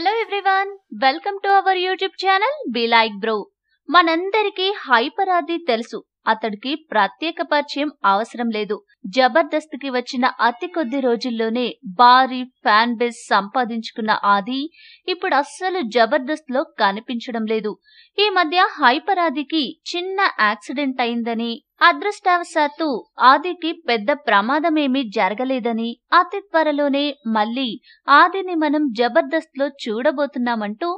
hello everyone welcome to our YouTube channel be like bro మనందరికీ hyper Aadi తెలుసు అతడికి ప్రత్యేక పరిచయం అవసరం లేదు జబర్దస్త్ కి వచ్చిన అతి కొద్ది రోజుల్లోనే భారీ ఫ్యాన్ బేస్ సంపాదించుకున్న ఆది ఇప్పుడు అస్సలు జబర్దస్త్ లో కనిపించడం లేదు ఈ మధ్య హైపర్ ఆదికి చిన్న యాక్సిడెంట్ అయిందని అదృష్టవశాత్తు ఆదికి పెద్ద ప్రమాదమేమీ జరగలేదని అతి త్వరలోనే మళ్ళీ ఆదిని మనం జబర్దస్త్లో చూడబోతున్నామంటూ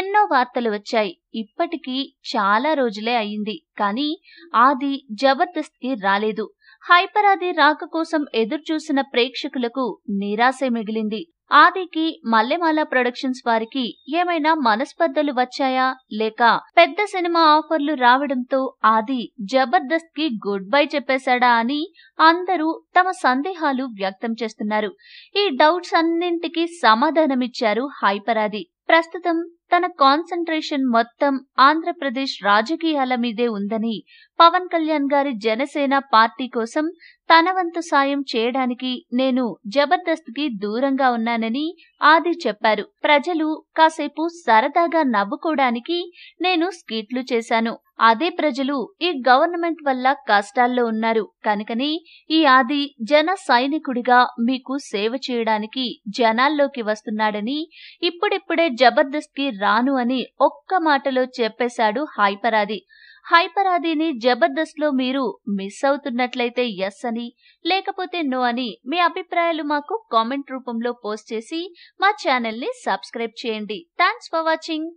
ఎన్నో వార్తలు వచ్చాయి ఇప్పటికీ చాలా రోజులే అయింది కానీ ఆది జబర్దస్త్కి రాలేదు హైపరాది రాక కోసం ఎదురుచూసిన ప్రేక్షకులకు నిరాశే మిగిలింది ఆదికి మల్లెమాల ప్రొడక్షన్స్ వారికి ఏమైనా మనస్పర్ధలు వచ్చాయా లేక పెద్ద సినిమా ఆఫర్లు రావడంతో ఆది జబర్దస్త్ కి గుడ్ బై చెప్పేశాడా అని అందరూ తమ సందేహాలు వ్యక్తం చేస్తున్నారు ఈ డౌట్స్ అన్నింటికి సమాధానమిచ్చారు హైపరాది ప్రస్తుతం తన కాన్సన్ట్రేషన్ మొత్తం ఆంధ్రప్రదేశ్ రాజకీయాల మీదే ఉందని పవన్ కళ్యాణ్ గారి జనసేన పార్టీ కోసం తన వంతు సాయం చేయడానికి నేను జబర్దస్త్కి దూరంగా ఉన్నానని ఆది చెప్పారు ప్రజలు కాసేపు సరదాగా నవ్వుకోవడానికి నేను స్కీట్లు చేశాను అదే ప్రజలు ఈ గవర్నమెంట్ వల్ల కష్టాల్లో ఉన్నారు కనుకనే ఈ ఆది జన సైనికుడిగా మీకు సేవ చేయడానికి జనాల్లోకి వస్తున్నాడని ఇప్పుడిప్పుడే జబర్దస్త్కి రాను అని ఒక్క మాటలో చెప్పేశాడు హైపరాది హైపరాదీని జబర్దస్త్లో మీరు మిస్ అవుతున్నట్లయితే ఎస్ అని లేకపోతే నో అని మీ అభిప్రాయాలు మాకు కామెంట్ రూపంలో పోస్ట్ చేసి మా ఛానల్ని సబ్స్క్రైబ్ చేయండి థ్యాంక్స్ ఫర్ వాచింగ్